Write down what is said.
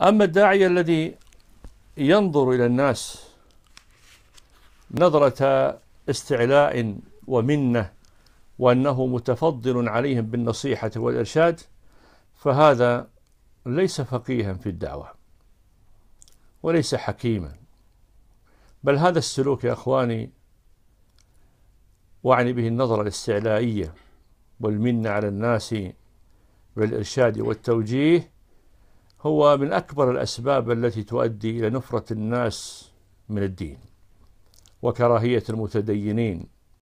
أما الداعية الذي ينظر إلى الناس نظرة استعلاء ومنة وأنه متفضل عليهم بالنصيحة والإرشاد فهذا ليس فقيها في الدعوة وليس حكيما بل هذا السلوك يا إخواني واعني به النظرة الاستعلائية والمنة على الناس بالإرشاد والتوجيه هو من أكبر الأسباب التي تؤدي إلى نفرة الناس من الدين وكراهية المتدينين